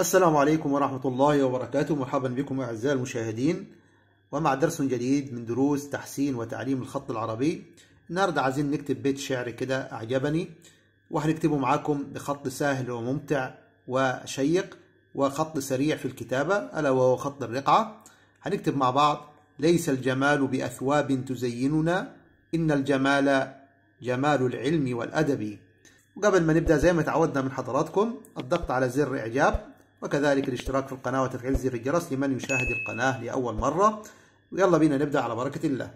السلام عليكم ورحمة الله وبركاته مرحبا بكم أعزائي المشاهدين ومع درس جديد من دروس تحسين وتعليم الخط العربي النهاردة عايزين نكتب بيت شعر كده أعجبني وهنكتبه معاكم بخط سهل وممتع وشيق وخط سريع في الكتابة ألا وهو خط الرقعة هنكتب مع بعض ليس الجمال بأثواب تزيننا إن الجمال جمال العلم والأدب وقبل ما نبدأ زي ما تعودنا من حضراتكم الضغط على زر إعجاب وكذلك الاشتراك في القناة وتفعيل زر الجرس لمن يشاهد القناة لأول مرة ويلا بينا نبدأ على بركة الله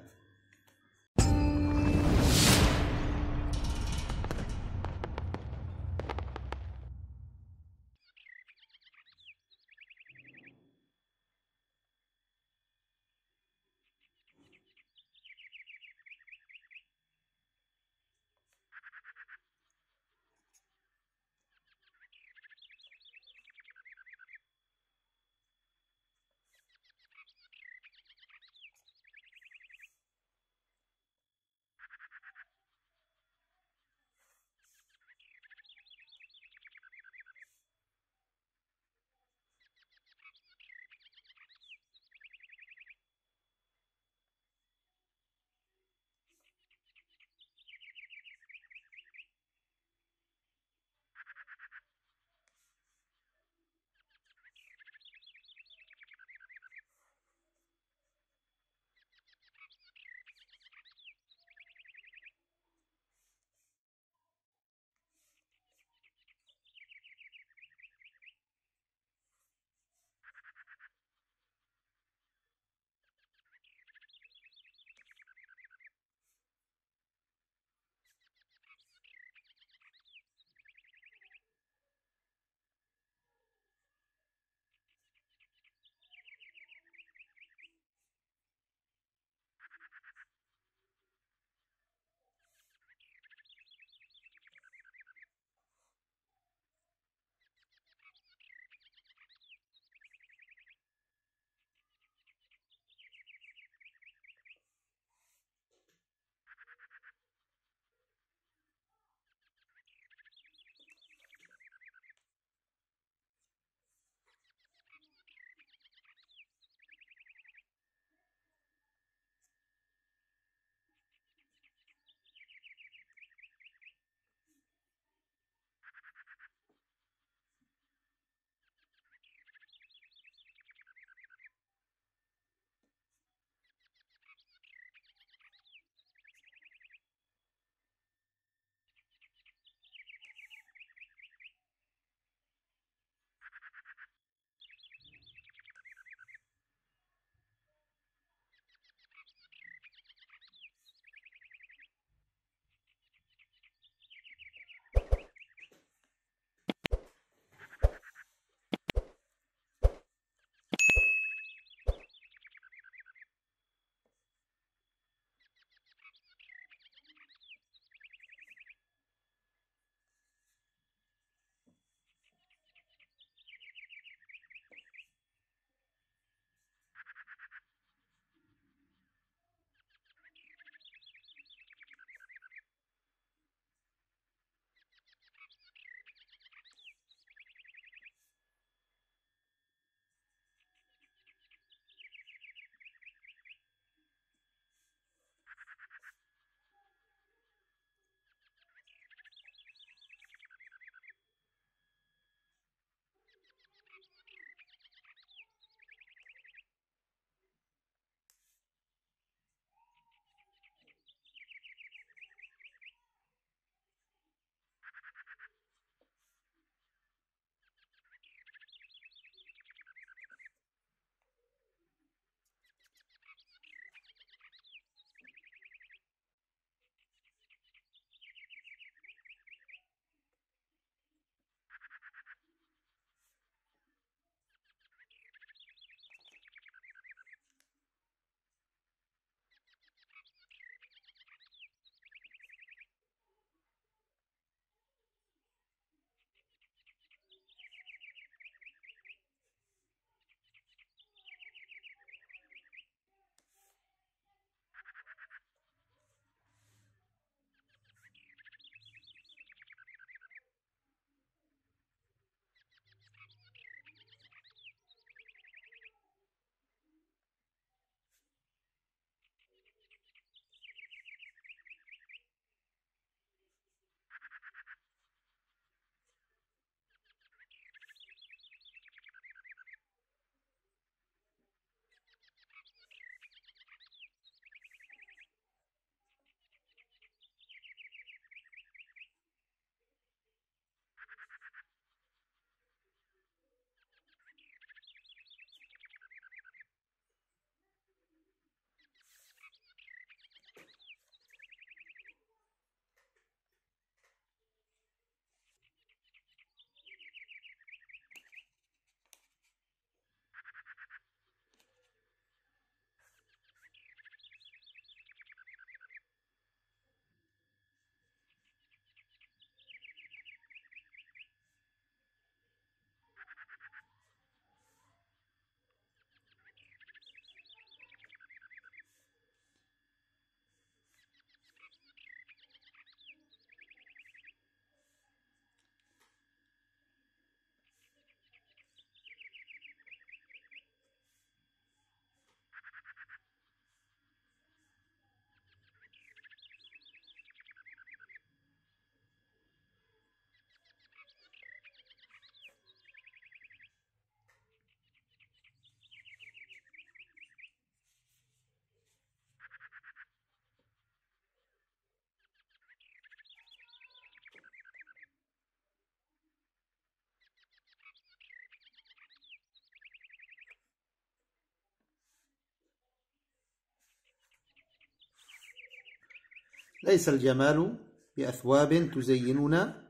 ليس الجمال بأثواب تزيننا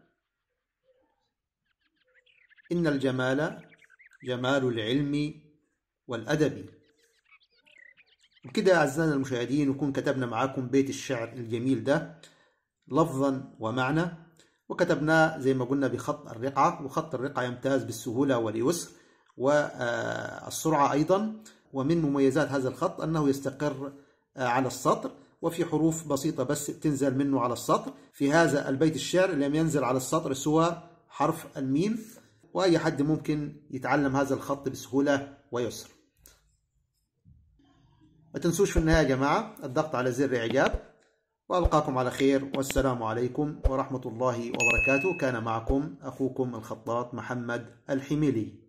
إن الجمال جمال العلم والأدب وبكده أعزائنا المشاهدين نكون كتبنا معاكم بيت الشعر الجميل ده لفظا ومعنى وكتبناه زي ما قلنا بخط الرقعة وخط الرقعة يمتاز بالسهولة واليسر والسرعة أيضا ومن مميزات هذا الخط أنه يستقر على السطر وفي حروف بسيطة بس تنزل منه على السطر في هذا البيت الشعر لم ينزل على السطر سوى حرف الميم وأي حد ممكن يتعلم هذا الخط بسهولة ويسر ما تنسوش في النهاية يا جماعة الضغط على زر إعجاب وألقاكم على خير والسلام عليكم ورحمة الله وبركاته كان معكم أخوكم الخطاط محمد الحميلي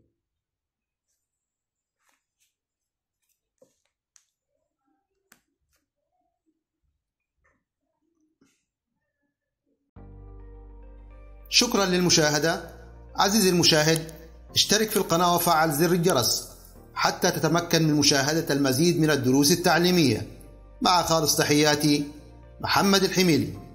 شكرا للمشاهدة عزيزي المشاهد اشترك في القناة وفعل زر الجرس حتى تتمكن من مشاهدة المزيد من الدروس التعليمية مع خالص تحياتي محمد الحميلي